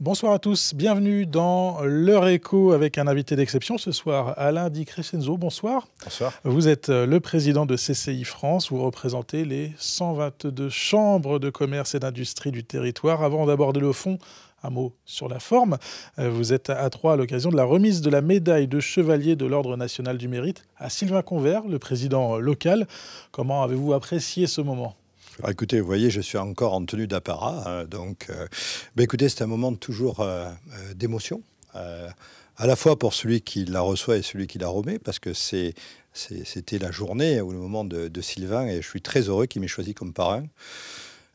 Bonsoir à tous, bienvenue dans L'heure écho avec un invité d'exception ce soir, Alain Di Crescenzo. Bonsoir. Bonsoir. Vous êtes euh, le président de CCI France, vous représentez les 122 chambres de commerce et d'industrie du territoire. Avant d'aborder le fond, un mot sur la forme. Euh, vous êtes à trois à l'occasion de la remise de la médaille de chevalier de l'Ordre national du mérite à Sylvain Convert, le président euh, local. Comment avez-vous apprécié ce moment ah, écoutez, vous voyez, je suis encore en tenue d'apparat. Hein, donc, euh, écoutez, c'est un moment toujours euh, euh, d'émotion. à la fois pour celui qui la reçoit et celui qui la remet, parce que c'est, c'était la journée ou le moment de, de Sylvain, et je suis très heureux qu'il m'ait choisi comme parrain.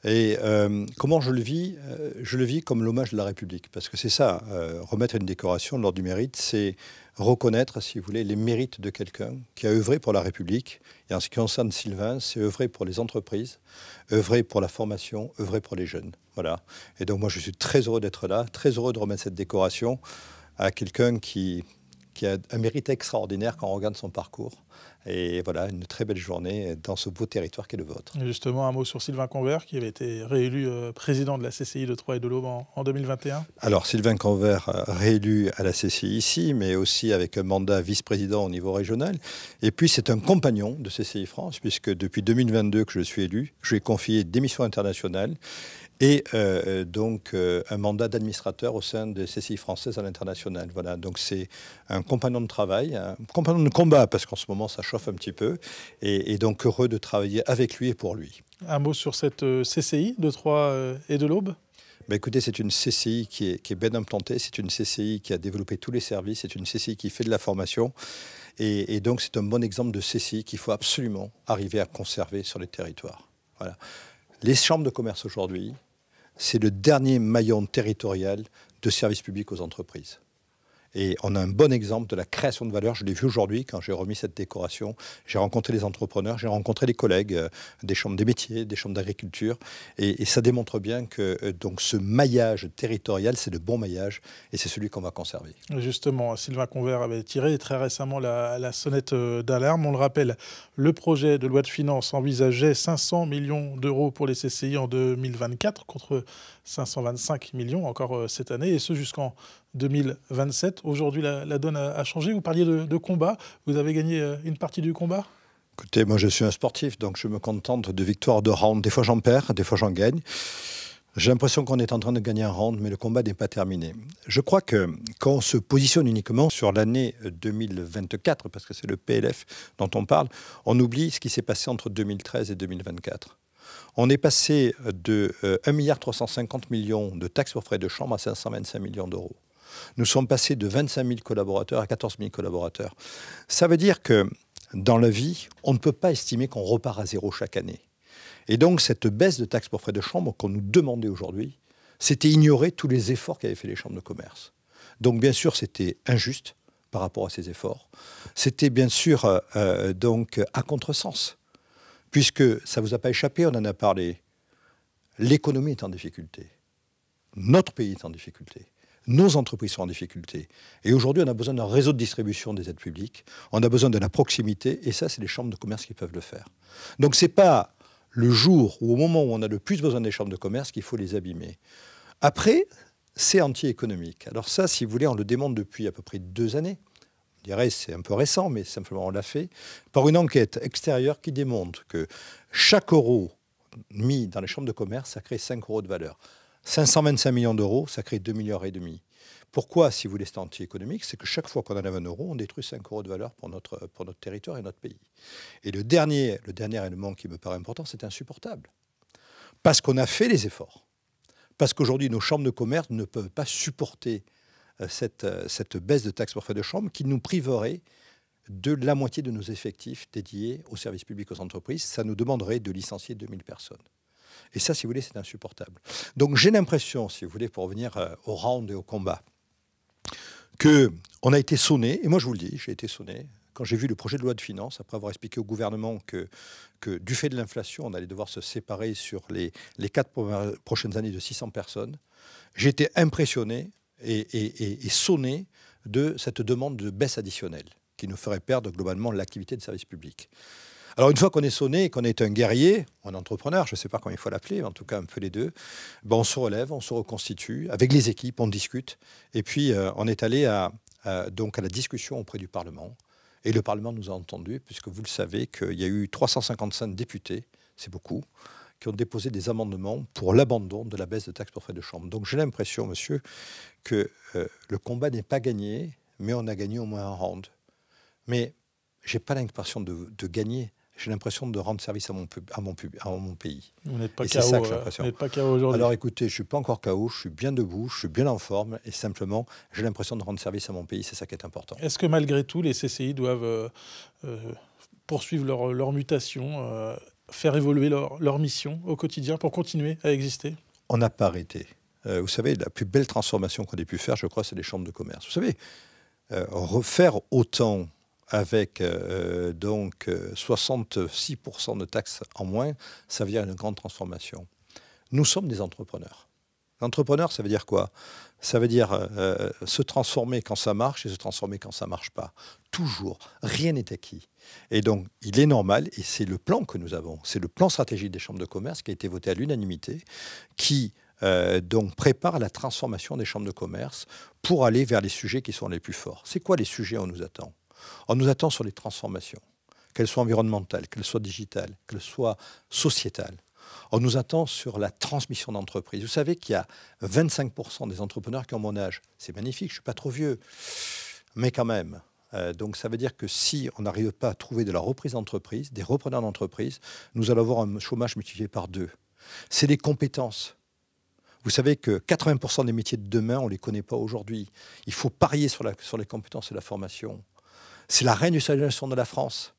Et euh, comment je le vis euh, Je le vis comme l'hommage de la République, parce que c'est ça, euh, remettre une décoration lors du mérite, c'est reconnaître, si vous voulez, les mérites de quelqu'un qui a œuvré pour la République. Et en ce qui concerne Sylvain, c'est œuvrer pour les entreprises, œuvrer pour la formation, œuvrer pour les jeunes. Voilà. Et donc moi, je suis très heureux d'être là, très heureux de remettre cette décoration à quelqu'un qui, qui a un mérite extraordinaire quand on regarde son parcours. Et voilà, une très belle journée dans ce beau territoire qui est le vôtre. justement, un mot sur Sylvain Convert, qui avait été réélu euh, président de la CCI de Troyes et de l'Aube en, 2021. Alors, Sylvain Convert, euh, réélu à la CCI ici, mais aussi avec un mandat vice-président au niveau régional. Et puis, c'est un compagnon de CCI France, puisque depuis 2022 que je suis élu, je lui ai confié des missions internationales et euh, euh, donc euh, un mandat d'administrateur au sein de CCI française à l'international. Voilà, donc c'est un compagnon de travail, un compagnon de combat, parce qu'en ce moment ça chauffe un petit peu, et, donc heureux de travailler avec lui et pour lui. Un mot sur cette CCI de Troyes et de l'Aube ben écoutez, c'est une CCI qui est, bien implantée, c'est une CCI qui a développé tous les services, c'est une CCI qui fait de la formation. Et, et donc, c'est un bon exemple de CCI qu'il faut absolument arriver à conserver sur les territoires. Voilà. Les chambres de commerce aujourd'hui, c'est le dernier maillon territorial de services publics aux entreprises. Et on a un bon exemple de la création de valeur. Je l'ai vu aujourd'hui quand j'ai remis cette décoration. J'ai rencontré les entrepreneurs, j'ai rencontré les collègues euh, des chambres des métiers, des chambres d'agriculture. Et, ça démontre bien que euh, donc ce maillage territorial, c'est le bon maillage et c'est celui qu'on va conserver. Justement, Sylvain Convert avait tiré très récemment la, la sonnette euh, d'alarme. On le rappelle, le projet de loi de finances envisageait 500 millions d'euros pour les CCI en 2024 contre 525 millions encore cette année, et ce jusqu'en 2027. Aujourd'hui, la, donne a, changé. Vous parliez de, combat. Vous avez gagné euh, une partie du combat Écoutez, moi je suis un sportif, donc je me contente de victoires de round. Des fois j'en perds, des fois j'en gagne. J'ai l'impression qu'on est en train de gagner un round, mais le combat n'est pas terminé. Je crois que quand on se positionne uniquement sur l'année 2024, parce que c'est le PLF dont on parle, on oublie ce qui s'est passé entre 2013 et 2024. On est passé de 1,350 euh, milliard de taxes aux frais de chambre à 525 millions d'euros. Nous sommes passés de 25 000 collaborateurs à 14 000 collaborateurs. Ça veut dire que dans la vie, on ne peut pas estimer qu'on repart à zéro chaque année. Et donc cette baisse de taxes pour frais de chambre qu'on nous demandait aujourd'hui, c'était ignorer tous les efforts qu'avaient fait les chambres de commerce. Donc bien sûr, c'était injuste par rapport à ces efforts. C'était bien sûr euh, euh, donc à contresens, puisque ça ne vous a pas échappé, on en a parlé. L'économie est en difficulté. Notre pays est en difficulté nos entreprises sont en difficulté. Et aujourd'hui, on a besoin d'un réseau de distribution des aides publiques, on a besoin de la proximité, et ça, c'est les chambres de commerce qui peuvent le faire. Donc ce n'est pas le jour ou au moment où on a le plus besoin des chambres de commerce qu'il faut les abîmer. Après, c'est anti-économique. Alors ça, si vous voulez, on le démontre depuis à peu près deux années. dirait dirais c'est un peu récent, mais simplement on l'a fait, par une enquête extérieure qui démontre que chaque euro mis dans les chambres de commerce, ça crée 5 euros de valeur. 525 millions d'euros, ça crée 2 milliards et demi. Pourquoi, si vous voulez, c'est anti-économique C'est que chaque fois qu'on enlève un euro, on détruit 5 euros de valeur pour notre, pour notre territoire et notre pays. Et le dernier, le dernier élément qui me paraît important, c'est insupportable. Parce qu'on a fait les efforts. Parce qu'aujourd'hui, nos chambres de commerce ne peuvent pas supporter euh, cette, euh, cette baisse de taxes forfait de chambre qui nous priverait de la moitié de nos effectifs dédiés aux services publics aux entreprises. Ça nous demanderait de licencier 2000 personnes. Et ça, si vous voulez, c'est insupportable. Donc j'ai l'impression, si vous voulez, pour revenir euh, au round et au combat, qu'on a été sonné, et moi je vous le dis, j'ai été sonné, quand j'ai vu le projet de loi de finances, après avoir expliqué au gouvernement que, que du fait de l'inflation, on allait devoir se séparer sur les, quatre prochaines années de 600 personnes, j'ai été impressionné et, et sonné de cette demande de baisse additionnelle qui nous ferait perdre globalement l'activité de service public. Alors une fois qu'on est sonné et qu'on est un guerrier, un entrepreneur, je ne sais pas comment il faut l'appeler, en tout cas un peu les deux, ben, on se relève, on se reconstitue, avec les équipes, on discute, et puis euh, on est allé à, donc à la discussion auprès du Parlement, et le Parlement nous a entendus, puisque vous le savez qu'il y a eu 355 députés, c'est beaucoup, qui ont déposé des amendements pour l'abandon de la baisse de taxes pour frais de chambre. Donc j'ai l'impression, monsieur, que euh, le combat n'est pas gagné, mais on a gagné au moins un round. Mais je n'ai pas l'impression de, de, gagner j'ai l'impression de rendre service à mon, à mon, à mon pays. On n'êtes pas, KO, euh, aujourd'hui. Alors écoutez, je ne suis pas encore KO, je suis bien debout, je suis bien en forme, et simplement, j'ai l'impression de rendre service à mon pays, c'est ça qui est important. Est-ce que malgré tout, les CCI doivent euh, euh, poursuivre leur, mutation, faire évoluer leur, leur mission au quotidien pour continuer à exister On n'a pas arrêté. vous savez, la plus belle transformation qu'on ait pu faire, je crois, c'est les chambres de commerce. Vous savez, refaire autant avec euh, euh, donc 66% euh, de taxes en moins, ça veut dire une grande transformation. Nous sommes des entrepreneurs. Entrepreneur, ça veut dire quoi Ça veut dire se transformer quand ça marche et se transformer quand ça marche pas. Toujours. Rien n'est acquis. Et donc, il est normal, et c'est le plan que nous avons, c'est le plan stratégique des chambres de commerce qui a été voté à l'unanimité, qui donc prépare la transformation des chambres de commerce pour aller vers les sujets qui sont les plus forts. C'est quoi les sujets on nous attend on nous attend sur les transformations, qu'elles soient environnementales, qu'elles soient digitales, qu'elles soient sociétales. On nous attend sur la transmission d'entreprise. Vous savez qu'il y a 25% des entrepreneurs qui ont mon âge. C'est magnifique, je ne suis pas trop vieux. Mais quand même, euh, donc ça veut dire que si on n'arrive pas à trouver de la reprise d'entreprise, des repreneurs d'entreprise, nous allons avoir un chômage multiplié par deux. C'est les compétences. Vous savez que 80% des métiers de demain, on ne les connaît pas aujourd'hui. Il faut parier sur, sur les compétences et la formation. C'est la réindustrialisation de la France.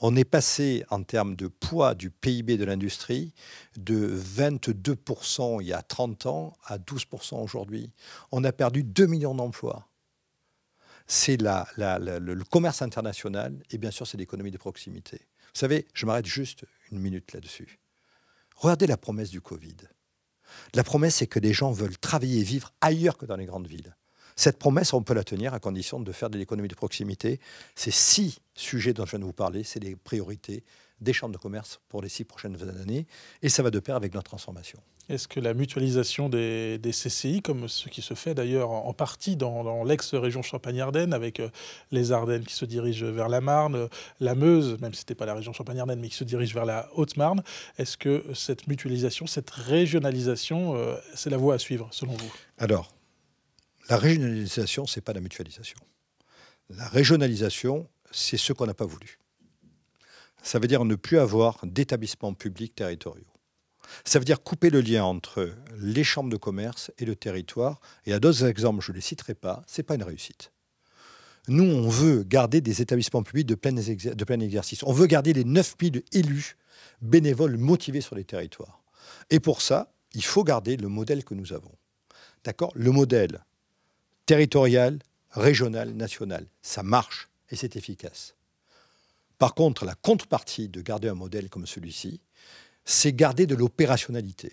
On est passé en termes de poids du PIB de l'industrie de 22% il y a 30 ans à 12% aujourd'hui. On a perdu 2 millions d'emplois. C'est le, le commerce international et bien sûr c'est l'économie de proximité. Vous savez, je m'arrête juste une minute là-dessus. Regardez la promesse du Covid. La promesse, c'est que les gens veulent travailler et vivre ailleurs que dans les grandes villes. Cette promesse, on peut la tenir à condition de faire de l'économie de proximité. Ces six sujets dont je viens de vous parler, c'est les priorités des chambres de commerce pour les six prochaines années. Et ça va de pair avec notre transformation. Est-ce que la mutualisation des, CCI, comme ce qui se fait d'ailleurs en partie dans, l'ex-région Champagne-Ardenne, avec euh, les Ardennes qui se dirigent vers la Marne, euh, la Meuse, même si ce n'était pas la région Champagne-Ardenne, mais qui se dirige vers la Haute-Marne, est-ce que cette mutualisation, cette régionalisation, euh, c'est la voie à suivre selon vous Alors, la régionalisation, ce n'est pas la mutualisation. La régionalisation, c'est ce qu'on n'a pas voulu. Ça veut dire ne plus avoir d'établissements publics territoriaux. Ça veut dire couper le lien entre les chambres de commerce et le territoire. Et à d'autres exemples, je ne les citerai pas, ce n'est pas une réussite. Nous, on veut garder des établissements publics de plein, exercice. On veut garder les 9000 élus bénévoles motivés sur les territoires. Et pour ça, il faut garder le modèle que nous avons. D'accord Le modèle Territorial, régional, national, Ça marche et c'est efficace. Par contre, la contrepartie de garder un modèle comme celui-ci, c'est garder de l'opérationnalité.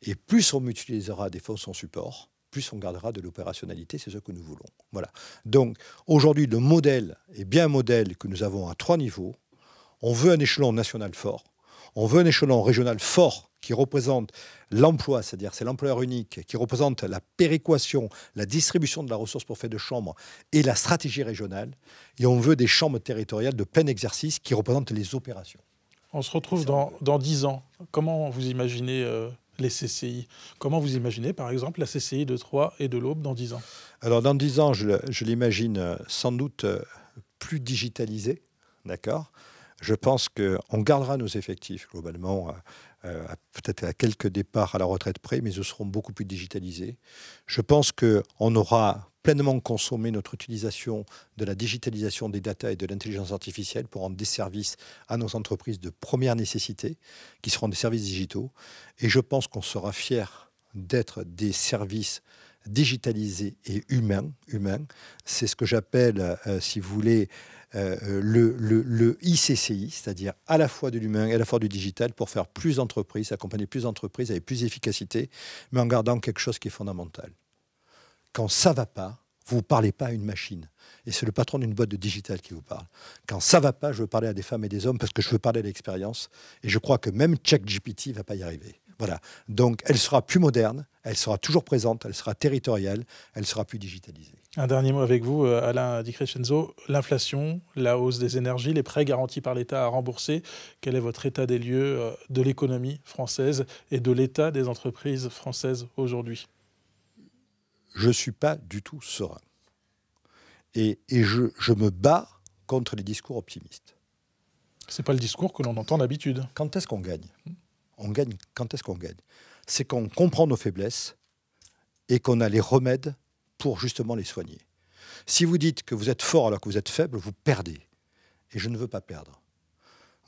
Et plus on utilisera des fonds sans support, plus on gardera de l'opérationnalité, c'est ce que nous voulons. Voilà. Donc aujourd'hui, le modèle est bien un modèle que nous avons à trois niveaux. On veut un échelon national fort, on veut un échelon régional fort qui représente l'emploi, c'est-à-dire c'est l'employeur unique, qui représente la péréquation, la distribution de la ressource pour fait de chambre et la stratégie régionale. Et on veut des chambres territoriales de plein exercice qui représentent les opérations. On se retrouve dans, dix 10 ans. Comment vous imaginez euh, les CCI Comment vous imaginez, par exemple, la CCI de Troyes et de l'Aube dans 10 ans Alors, dans 10 ans, je l'imagine euh, sans doute euh, plus digitalisée, d'accord je pense qu'on gardera nos effectifs globalement, euh, peut-être à quelques départs à la retraite près, mais ils seront beaucoup plus digitalisés. Je pense qu'on aura pleinement consommé notre utilisation de la digitalisation des data et de l'intelligence artificielle pour rendre des services à nos entreprises de première nécessité, qui seront des services digitaux. Et je pense qu'on sera fiers d'être des services digitalisés et humains. humains. C'est ce que j'appelle, euh, si vous voulez, euh, euh, le, le, ICCI, c'est-à-dire à la fois de l'humain et à la fois du digital, pour faire plus d'entreprises, accompagner plus d'entreprises avec plus d'efficacité, mais en gardant quelque chose qui est fondamental. Quand ça va pas, vous ne parlez pas à une machine. Et c'est le patron d'une boîte de digital qui vous parle. Quand ça va pas, je veux parler à des femmes et des hommes parce que je veux parler à l'expérience. Et je crois que même ChatGPT ne va pas y arriver. Voilà. Donc elle sera plus moderne, elle sera toujours présente, elle sera territoriale, elle sera plus digitalisée. Un dernier mot avec vous, euh, Alain Di Crescenzo. L'inflation, la hausse des énergies, les prêts garantis par l'État à rembourser. Quel est votre état des lieux euh, de l'économie française et de l'état des entreprises françaises aujourd'hui Je ne suis pas du tout serein. Et, je, je me bats contre les discours optimistes. Ce n'est pas le discours que l'on entend d'habitude. Quand est-ce qu'on gagne on gagne, quand est-ce qu'on gagne C'est qu'on comprend nos faiblesses et qu'on a les remèdes pour justement les soigner. Si vous dites que vous êtes fort alors que vous êtes faible, vous perdez. Et je ne veux pas perdre.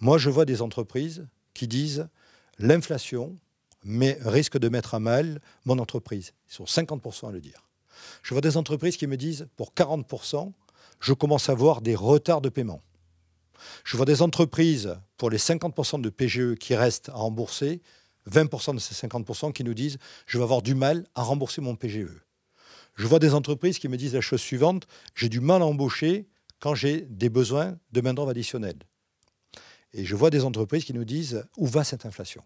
Moi, je vois des entreprises qui disent l'inflation risque de mettre à mal mon entreprise. Ils sont 50% à le dire. Je vois des entreprises qui me disent pour 40%, je commence à avoir des retards de paiement. Je vois des entreprises, pour les 50% de PGE qui restent à rembourser, 20% de ces 50% qui nous disent je vais avoir du mal à rembourser mon PGE. Je vois des entreprises qui me disent la chose suivante j'ai du mal à embaucher quand j'ai des besoins de main-d'œuvre additionnelle. Et je vois des entreprises qui nous disent où va cette inflation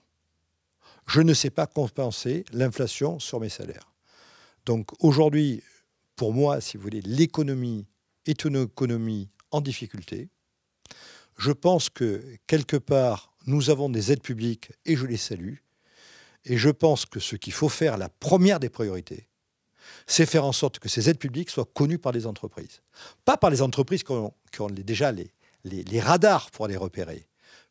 Je ne sais pas compenser l'inflation sur mes salaires. Donc aujourd'hui, pour moi, si vous voulez, l'économie est une économie en difficulté. Je pense que quelque part, nous avons des aides publiques et je les salue. Et je pense que ce qu'il faut faire, la première des priorités, c'est faire en sorte que ces aides publiques soient connues par les entreprises. Pas par les entreprises qui ont, déjà les, radars pour les repérer,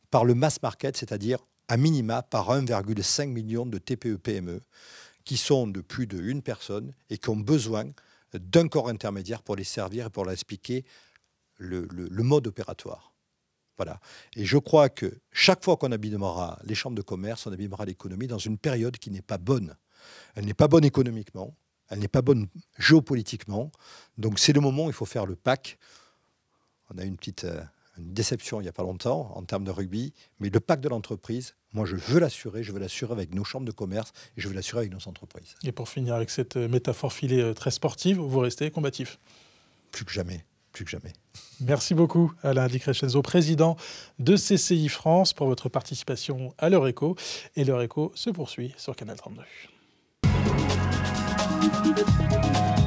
par le mass market, c'est-à-dire à minima par 1,5 million de TPE-PME e qui sont de plus d'une personne et qui ont besoin d'un corps intermédiaire pour les servir et pour leur expliquer le mode opératoire. Et je crois que chaque fois qu'on abîmera les chambres de commerce, on abîmera l'économie dans une période qui n'est pas bonne. Elle n'est pas bonne économiquement, elle n'est pas bonne géopolitiquement. Donc c'est le moment où il faut faire le pack. On a eu une petite euh, déception il n'y a pas longtemps en termes de rugby, mais le pack de l'entreprise, moi je veux l'assurer, je veux l'assurer avec nos chambres de commerce et je veux l'assurer avec nos entreprises. Et pour finir avec cette euh, métaphore filée euh, très sportive, vous restez combatif Plus que jamais plus que jamais. Merci beaucoup Alain Dicrescenzo, président de CCI France, pour votre participation à leur écho. Et leur écho se poursuit sur Canal 32.